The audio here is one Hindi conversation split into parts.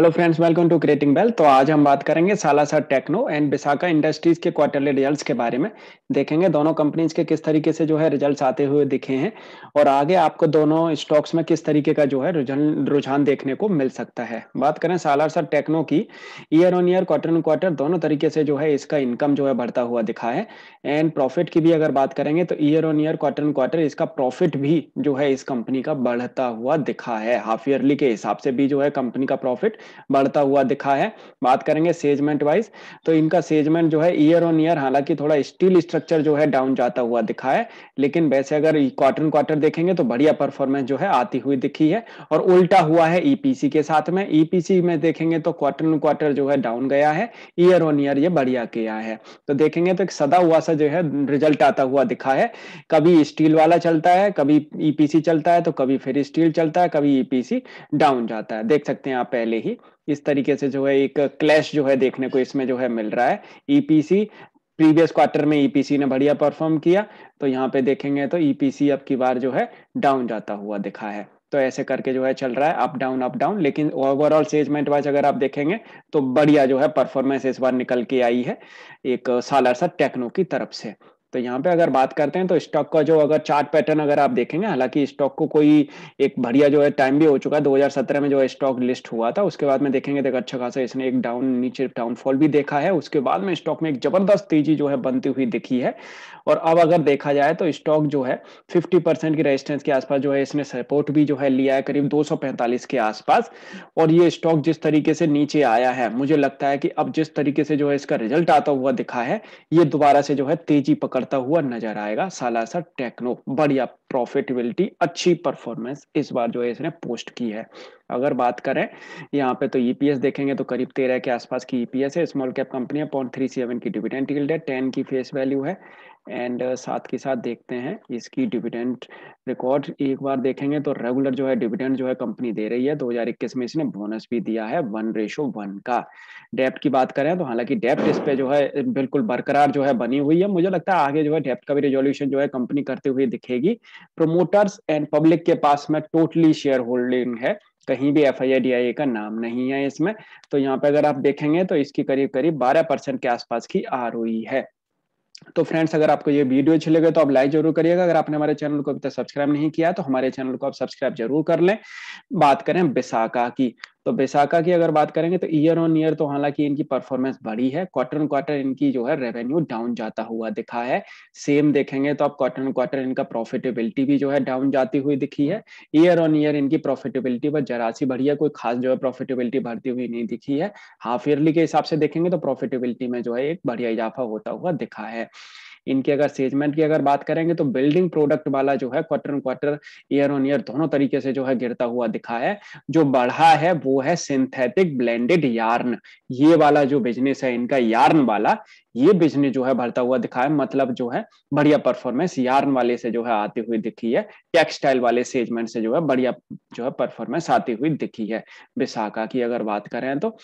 hello friends welcome to creating bell तो आज हम बात करेंगे Salasar Techno and Vishakha Industries के क्वार्टरली रिजल्ट्स के बारे में देखेंगे दोनों कंपनीज के किस तरीके से जो है रिजल्ट्स आते हुए दिखे हैं और आगे आपको दोनों स्टॉक्स में किस तरीके का जो है रुझान रुझान देखने को मिल सकता है बात करें सालासा टेक्नो की year on year quarter on quarter दोनों तरीके से जो है इसका इनकम जो है बढ़ता हुआ दिखा है एंड प्रॉफिट की भी अगर बात करेंगे तो year on year quarter on quarter इसका प्रॉफिट भी जो है इस कंपनी का बढ़ता हुआ दिखा है हाफ ईयरली के हिसाब से भी जो है कंपनी का प्रॉफिट बढ़ता हुआ दिखा है बात करेंगे सेजमेंट वाइज तो इनका सेजमेंट जो है ईयर ऑन ईयर हालांकि थोड़ा स्टील स्ट्रक्चर जो है डाउन जाता हुआ दिखा है लेकिन वैसे अगर क्वार्टर क्वार्टर देखेंगे तो बढ़िया परफॉर्मेंस जो है आती हुई दिखी है और उल्टा हुआ है ईपीसी के साथ में ईपीसी में देखेंगे तो क्वार्टर क्वार्टर जो है डाउन गया है ईयर ऑन ईयर ये बढ़िया किया है तो देखेंगे तो एक सदा हुआ सा जो है रिजल्ट आता हुआ दिखा है कभी स्टील वाला चलता है कभी ईपीसी चलता है तो कभी फिर स्टील चलता है कभी ईपीसी डाउन जाता है देख सकते हैं आप पहले ही इस तरीके से जो है एक क्लैश जो है देखने को इसमें जो है मिल रहा है ईपीसी प्रीवियस क्वार्टर में ईपीसी e ने बढ़िया परफॉर्म किया तो यहाँ पे देखेंगे तो ईपीसी e अब की बार जो है डाउन जाता हुआ दिखा है तो ऐसे करके जो है चल रहा है अप डाउन अप डाउन लेकिन ओवरऑल सेजमेंट वाइज अगर आप देखेंगे तो बढ़िया जो है परफॉर्मेंस इस बार निकल के आई है एक सालार सा टेक्नो की तरफ से तो यहाँ पे अगर बात करते हैं तो स्टॉक का जो अगर चार्ट पैटर्न अगर आप देखेंगे हालांकि स्टॉक को कोई एक बढ़िया जो है टाइम भी हो चुका है 2017 में जो है स्टॉक लिस्ट हुआ था उसके बाद में देखेंगे तो अच्छा खासा इसने एक डाउन नीचे डाउनफॉल भी देखा है उसके बाद में स्टॉक में एक जबरदस्त तेजी जो है बनती हुई दिखी है और अब अगर देखा जाए तो स्टॉक जो है फिफ्टी की रजिस्टेंस के आसपास जो है इसने सपोर्ट भी जो है लिया है करीब दो के आसपास और ये स्टॉक जिस तरीके से नीचे आया है मुझे लगता है कि अब जिस तरीके से जो है इसका रिजल्ट आता हुआ दिखा है ये दोबारा से जो है तेजी पकड़ करता हुआ नजर आएगा सालासर टेक्नो बढ़िया प्रॉफिटेबिलिटी अच्छी परफॉर्मेंस इस बार जो है इसने पोस्ट की है अगर बात करें यहाँ पे तो ईपीएस e देखेंगे तो करीब तेरह के आसपास की ईपीएस e है स्मॉल कैप कंपनी है पॉइंट थ्री सेवन की डिविडेंट है टेन की फेस वैल्यू है एंड साथ के साथ देखते हैं इसकी डिविडेंट रिकॉर्ड एक बार देखेंगे तो रेगुलर जो है डिविडेंट जो है कंपनी दे रही है 2021 में इसने बोनस भी दिया है वन रेशो वन का डेप्ट की बात करें तो हालांकि डेप्ट इस पे जो है बिल्कुल बरकरार जो है बनी हुई है मुझे लगता है आगे जो है डेप्ट का भी रेजोल्यूशन जो है कंपनी करते हुए दिखेगी प्रोमोटर्स एंड पब्लिक के पास में टोटली शेयर होल्डिंग है कहीं भी एफ आई का नाम नहीं है इसमें तो यहाँ पे अगर आप देखेंगे तो इसकी करीब करीब बारह परसेंट के आसपास की आर e है तो फ्रेंड्स अगर आपको ये वीडियो अच्छी लगे तो आप लाइक जरूर करिएगा अगर आपने हमारे चैनल को अभी तक सब्सक्राइब नहीं किया तो हमारे चैनल को आप सब्सक्राइब जरूर कर लें बात करें बिसाका की तो बेसाका की अगर बात करेंगे तो ईयर ऑन ईयर तो हालांकि इनकी परफॉर्मेंस बढ़ी है क्वार्टर ऑन क्वार्टर इनकी जो है रेवेन्यू डाउन जाता हुआ दिखा है सेम देखेंगे तो आप क्वार्टर ऑन क्वार्टर इनका प्रॉफिटेबिलिटी भी जो है डाउन जाती हुई दिखी है ईयर ऑन ईयर इनकी प्रॉफिटेबिलिटी पर जरा सी बढ़ी है कोई खास जो है प्रॉफिटेबिलिटी बढ़ती हुई नहीं दिखी है हाफ ईयरली के हिसाब से देखेंगे तो प्रॉफिटेबिलिटी में जो है एक बढ़िया इजाफा होता हुआ दिखा है इनकी अगर सेजमेंट की अगर बात करेंगे तो बिल्डिंग प्रोडक्ट वाला जो है quarter and quarter year on year दोनों तरीके से जो है गिरता हुआ दिखा है जो बढ़ा है वो है सिंथेटिक ब्लेंडेड यार्न ये वाला जो बिजनेस है इनका यार्न वाला ये बिजनेस जो है बढ़ता हुआ दिखा है मतलब जो है बढ़िया परफॉर्मेंस यार्न वाले से जो है आती हुई दिखी है टेक्सटाइल वाले सेजमेंट से जो है बढ़िया जो है परफॉर्मेंस आती हुई दिखी है विशाखा की अगर बात करें तो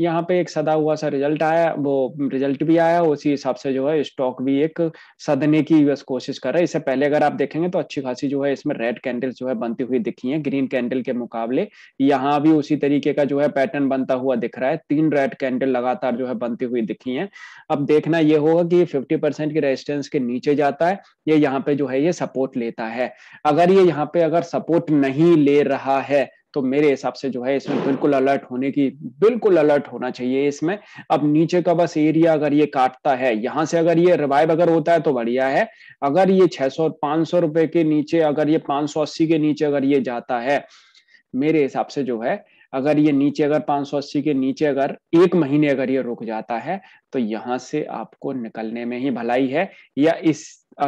यहाँ पे एक सदा हुआ सा रिजल्ट आया वो रिजल्ट भी आया उसी हिसाब से जो है स्टॉक भी एक सदने की बस कोशिश कर रहा है इससे पहले अगर आप देखेंगे तो अच्छी खासी जो है इसमें रेड कैंडल जो है बनती हुई दिखी है ग्रीन कैंडल के मुकाबले यहाँ भी उसी तरीके का जो है पैटर्न बनता हुआ दिख रहा है तीन रेड कैंडल लगातार जो है बनती हुई दिखी है अब देखना ये होगा कि फिफ्टी परसेंट की रेजिस्टेंस के नीचे जाता है ये यहाँ पे जो है ये सपोर्ट लेता है अगर ये यहाँ पे अगर सपोर्ट नहीं ले रहा है तो मेरे हिसाब से जो है इसमें बिल्कुल अलर्ट होने की बिल्कुल अलर्ट होना चाहिए इसमें अब नीचे का बस एरिया अगर ये काटता है यहाँ से अगर ये रिवाइव अगर होता है तो बढ़िया है अगर ये 600 500 रुपए के नीचे अगर ये 580 के नीचे अगर ये जाता है मेरे हिसाब से जो है अगर ये नीचे अगर 580 के नीचे अगर एक महीने अगर ये रुक जाता है तो यहां से आपको निकलने में ही भलाई है या इस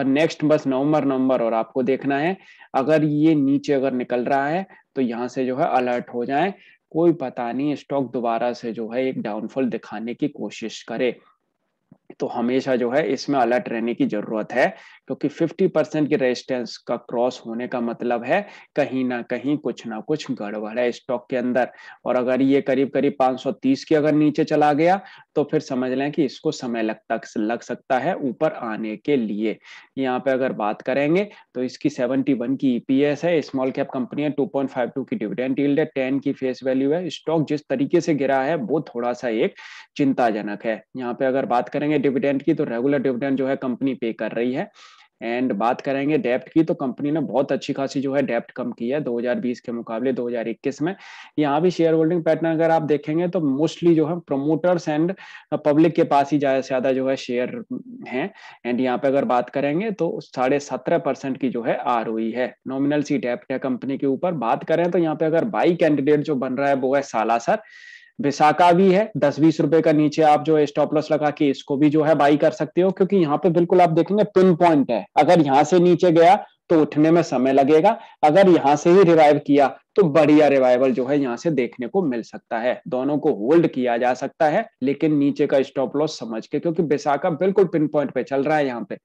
नेक्स्ट बस नवंबर नवंबर और आपको देखना है अगर ये नीचे अगर निकल रहा है तो यहाँ से जो है अलर्ट हो जाए कोई पता नहीं स्टॉक दोबारा से जो है एक डाउनफॉल दिखाने की कोशिश करे तो हमेशा जो है इसमें अलर्ट रहने की जरूरत है क्योंकि फिफ्टी परसेंट की रेजिस्टेंस का क्रॉस होने का मतलब है कहीं ना कहीं कुछ ना कुछ गड़बड़ है स्टॉक के अंदर और अगर ये करीब करीब 530 के अगर नीचे चला गया तो फिर समझ लें कि इसको समय लगता लग सकता है ऊपर आने के लिए यहाँ पे अगर बात करेंगे तो इसकी 71 की ईपीएस e है स्मॉल कैप कंपनी है टू की डिविडेंट डील्ड है टेन की फेस वैल्यू है स्टॉक जिस तरीके से गिरा है वो थोड़ा सा एक चिंताजनक है यहाँ पे अगर बात करेंगे डिविडेंड की तो रेगुलर डिविडेंड जो है कंपनी पे कर रही है एंड बात करेंगे डेप्ट की तो कंपनी ने बहुत अच्छी खासी जो है डेप्ट कम की है 2020 के मुकाबले 2021 में यहाँ भी शेयर होल्डिंग पैटर्न अगर आप देखेंगे तो मोस्टली जो है प्रोमोटर्स एंड पब्लिक के पास ही ज्यादा से ज्यादा जो है शेयर हैं एंड यहाँ पे अगर बात करेंगे तो साढ़े सत्रह परसेंट की जो है आर e है नॉमिनल सी डेप्ट है कंपनी के ऊपर बात करें तो यहाँ पे अगर बाई कैंडिडेट जो बन रहा है वो है सालासर विशाखा भी है दस बीस रुपए का नीचे आप जो स्टॉप लॉस लगा के इसको भी जो है बाई कर सकते हो क्योंकि यहाँ पे बिल्कुल आप देखेंगे पिन पॉइंट है अगर यहाँ से नीचे गया तो उठने में समय लगेगा अगर यहां से ही रिवाइव किया तो बढ़िया रिवाइवल जो है यहाँ से देखने को मिल सकता है दोनों को होल्ड किया जा सकता है लेकिन नीचे का स्टॉप लॉस समझ के क्योंकि विशाखा बिल्कुल पिन पॉइंट पे चल रहा है यहाँ पे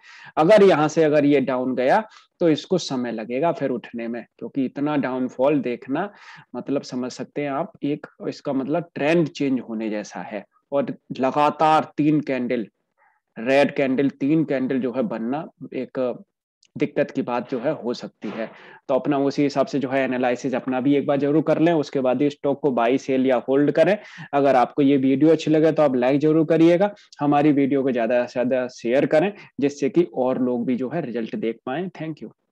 अगर यहां से अगर ये डाउन गया तो इसको समय लगेगा फिर उठने में क्योंकि इतना डाउनफॉल देखना मतलब समझ सकते हैं आप एक इसका मतलब ट्रेंड चेंज होने जैसा है और लगातार तीन कैंडल रेड कैंडल तीन कैंडल जो है बनना एक दिक्कत की बात जो है हो सकती है तो अपना उसी हिसाब से जो है एनालिसिस अपना भी एक बार जरूर कर लें उसके बाद ही स्टॉक को बाई सेल या होल्ड करें अगर आपको ये वीडियो अच्छी लगे तो आप लाइक जरूर करिएगा हमारी वीडियो को ज़्यादा से ज़्यादा शेयर करें जिससे कि और लोग भी जो है रिजल्ट देख पाए थैंक यू